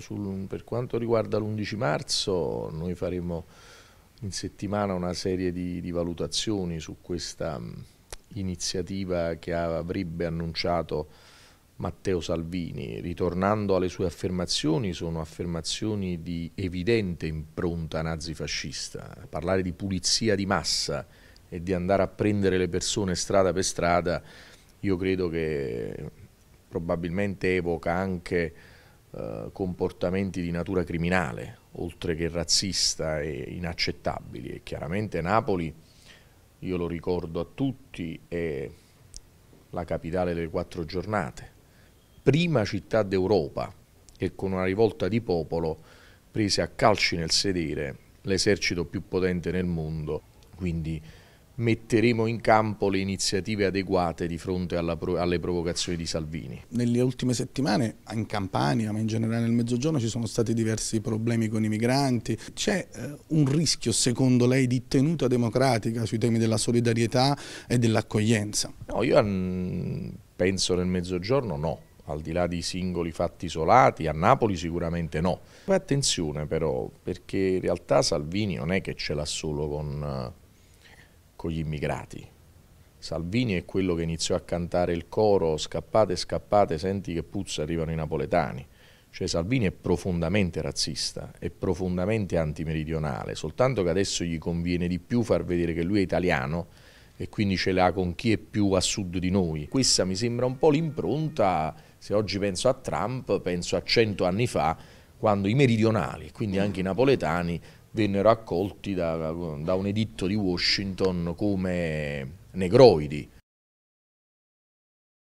sul, per quanto riguarda l'11 marzo noi faremo in settimana una serie di, di valutazioni su questa mm, iniziativa che avrebbe annunciato Matteo Salvini. Ritornando alle sue affermazioni, sono affermazioni di evidente impronta nazifascista. Parlare di pulizia di massa e di andare a prendere le persone strada per strada, io credo che mm, probabilmente evoca anche eh, comportamenti di natura criminale, oltre che razzista e inaccettabili. E chiaramente Napoli, io lo ricordo a tutti, è la capitale delle quattro giornate, prima città d'Europa che con una rivolta di popolo prese a calci nel sedere l'esercito più potente nel mondo, quindi metteremo in campo le iniziative adeguate di fronte pro alle provocazioni di Salvini. Nelle ultime settimane in Campania, ma in generale nel Mezzogiorno, ci sono stati diversi problemi con i migranti. C'è eh, un rischio, secondo lei, di tenuta democratica sui temi della solidarietà e dell'accoglienza? No, io mm, penso nel Mezzogiorno no al di là di singoli fatti isolati, a Napoli sicuramente no. Poi attenzione però, perché in realtà Salvini non è che ce l'ha solo con eh, con gli immigrati. Salvini è quello che iniziò a cantare il coro scappate, scappate, senti che puzza, arrivano i napoletani. Cioè Salvini è profondamente razzista, è profondamente antimeridionale, soltanto che adesso gli conviene di più far vedere che lui è italiano e quindi ce l'ha con chi è più a sud di noi. Questa mi sembra un po' l'impronta, se oggi penso a Trump, penso a cento anni fa, quando i meridionali, quindi anche i napoletani, vennero accolti da, da un editto di Washington come negroidi